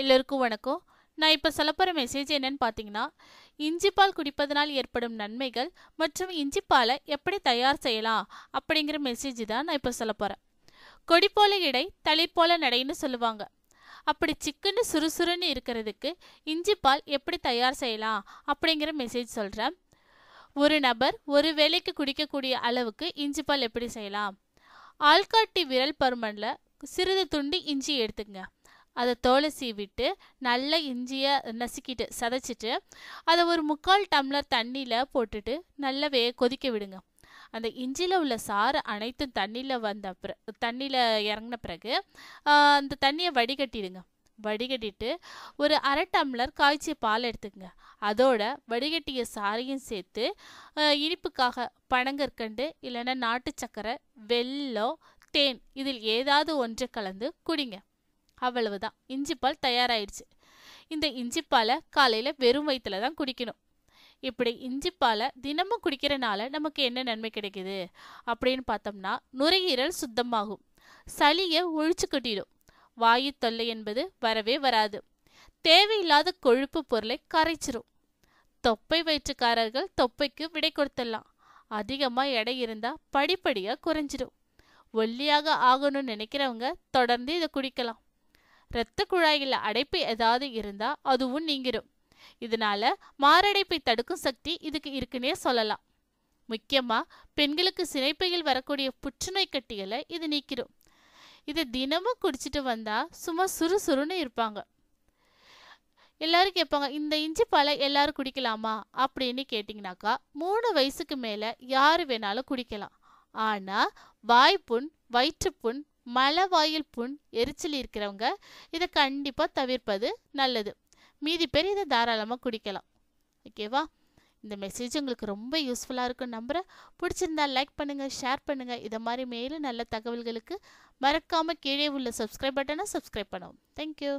எல்லோருக்கும் வணக்கம் நான் இப்போ சொல்லப்போகிற மெசேஜ் என்னன்னு பார்த்தீங்கன்னா இஞ்சிப்பால் குடிப்பதனால் ஏற்படும் நன்மைகள் மற்றும் இஞ்சிப்பாலை எப்படி தயார் செய்யலாம் அப்படிங்கிற மெசேஜ் தான் நான் இப்போ சொல்ல போகிறேன் கொடி போல இடை தலை போல நடைன்னு சொல்லுவாங்க அப்படி சிக்கன்னு சுறுசுறுன்னு இருக்கிறதுக்கு இஞ்சிப்பால் எப்படி தயார் செய்யலாம் அப்படிங்கிற மெசேஜ் சொல்கிறேன் ஒரு நபர் ஒரு வேலைக்கு குடிக்கக்கூடிய அளவுக்கு இஞ்சிப்பால் எப்படி செய்யலாம் ஆள்காட்டி விரல் பருமனில் சிறிது துண்டு இஞ்சி எடுத்துக்கங்க அதை தோலை சீவிட்டு நல்லா இஞ்சியை நசுக்கிட்டு சதைச்சிட்டு அதை ஒரு முக்கால் டம்ளர் தண்ணியில் போட்டுட்டு நல்லா வே கொதிக்க விடுங்க அந்த இஞ்சியில் உள்ள சாறு அனைத்தும் தண்ணியில் வந்த பிற தண்ணியில் இறங்கின பிறகு அந்த தண்ணியை வடிகட்டிடுங்க வடிகட்டிட்டு ஒரு அரை டம்ளர் காய்ச்சிய பால் எடுத்துக்கங்க அதோட வடிகட்டிய சாரையும் சேர்த்து இனிப்புக்காக பனங்கற்கண்டு இல்லைன்னா நாட்டு சக்கரை வெள்ளம் தேன் இதில் ஏதாவது ஒன்றை கலந்து குடிங்க அவ்வளவுதான் இஞ்சிப்பால் தயாராயிடுச்சு இந்த இஞ்சிப்பாலை காலையில் வெறும் வயிற்றுல தான் குடிக்கணும் இப்படி இஞ்சிப்பாலை தினமும் குடிக்கிறனால நமக்கு என்ன நன்மை கிடைக்குது அப்படின்னு பார்த்தோம்னா நுரையீரல் சுத்தமாகும் சளியை ஒழிச்சு கட்டிடும் வாயு தொல்லை என்பது வரவே வராது தேவையில்லாத கொழுப்பு பொருளை கரைச்சிரும் தொப்பை வயிற்றுக்காரர்கள் தொப்பைக்கு விடை கொடுத்துடலாம் அதிகமாக எடை இருந்தால் படிப்படியாக குறைஞ்சிடும் ஒல்லியாக ஆகணும்னு நினைக்கிறவங்க தொடர்ந்து இதை குடிக்கலாம் இரத்த குழாயில் அடைப்பு ஏதாவது இருந்தா அதுவும் நீங்கிடும் இதனால மாரடைப்பை தடுக்கும் சக்தி இதுக்கு இருக்குன்னே சொல்லலாம் முக்கியமா பெண்களுக்கு சினைப்பையில் வரக்கூடிய புற்றுநோய் கட்டிகளை இது நீக்கிடும் இதை தினமும் குடிச்சிட்டு வந்தா சும்மா சுறுசுறுன்னு இருப்பாங்க எல்லாரும் கேட்பாங்க இந்த இஞ்சி பழ எல்லாரும் குடிக்கலாமா அப்படின்னு கேட்டிங்கனாக்கா மூணு வயசுக்கு மேலே யார் வேணாலும் குடிக்கலாம் ஆனால் வாய்ப்புண் வயிற்றுப்புண் மலவாயில் புண் எரிச்சல் இருக்கிறவங்க இதை கண்டிப்பாக தவிர்ப்பது நல்லது மீதி பேர் இதை தாராளமாக குடிக்கலாம் ஓகேவா இந்த மெசேஜ் உங்களுக்கு ரொம்ப யூஸ்ஃபுல்லாக இருக்கும் நம்புகிறேன் பிடிச்சிருந்தா லைக் பண்ணுங்கள் ஷேர் பண்ணுங்கள் இதை மாதிரி மேலும் நல்ல தகவல்களுக்கு மறக்காமல் கீழே உள்ள சப்ஸ்கிரைப் பட்டனை சப்ஸ்கிரைப் பண்ணுவோம் தேங்க்யூ